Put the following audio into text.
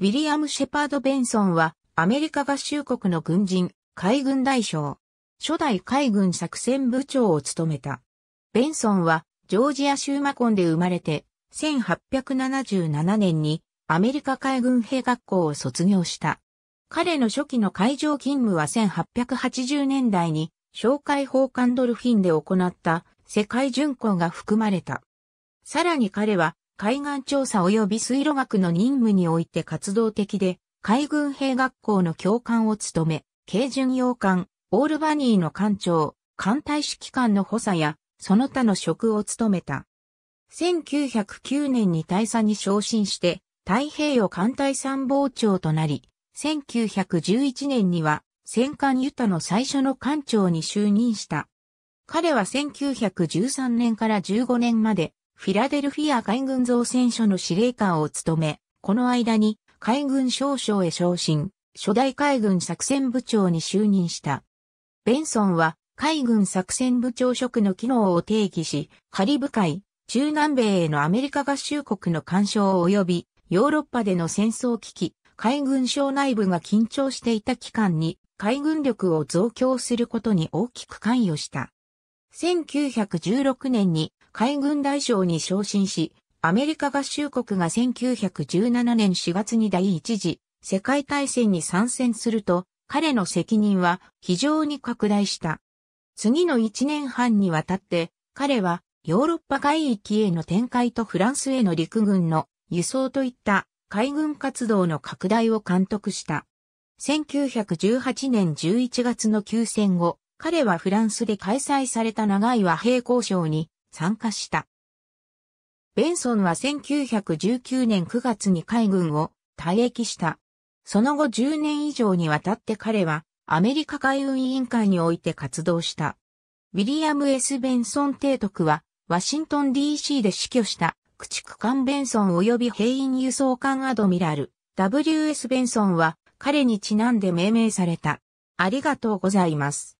ウィリアム・シェパード・ベンソンは、アメリカ合衆国の軍人、海軍大将、初代海軍作戦部長を務めた。ベンソンは、ジョージア州マコンで生まれて、1877年にアメリカ海軍兵学校を卒業した。彼の初期の海上勤務は1880年代に、哨戒砲艦ドルフィンで行った世界巡航が含まれた。さらに彼は海岸調査及び水路学の任務において活動的で、海軍兵学校の教官を務め、軽巡洋艦、オールバニーの艦長、艦隊指揮官の補佐や、その他の職を務めた。1909年に大佐に昇進して、太平洋艦隊参謀長となり、1911年には戦艦ユタの最初の艦長に就任した。彼は1913年から15年までフィラデルフィア海軍造船所の司令官を務め、この間に海軍少将へ昇進、初代海軍作戦部長に就任した。ベンソンは海軍作戦部長職の機能を定義し、カリブ海、中南米へのアメリカ合衆国の干渉及び、ヨーロッパでの戦争危機、海軍省内部が緊張していた期間に海軍力を増強することに大きく関与した。1916年に海軍大将に昇進し、アメリカ合衆国が1917年4月に第一次世界大戦に参戦すると、彼の責任は非常に拡大した。次の1年半にわたって、彼はヨーロッパ海域への展開とフランスへの陸軍の輸送といった海軍活動の拡大を監督した。1918年11月の休戦後、彼はフランスで開催された長い和平交渉に参加した。ベンソンは1919年9月に海軍を退役した。その後10年以上にわたって彼はアメリカ海運委員会において活動した。ウィリアム・ S・ ベンソン提督はワシントン DC で死去した駆逐艦ベンソン及び兵員輸送艦アドミラル W.S. ベンソンは彼にちなんで命名された。ありがとうございます。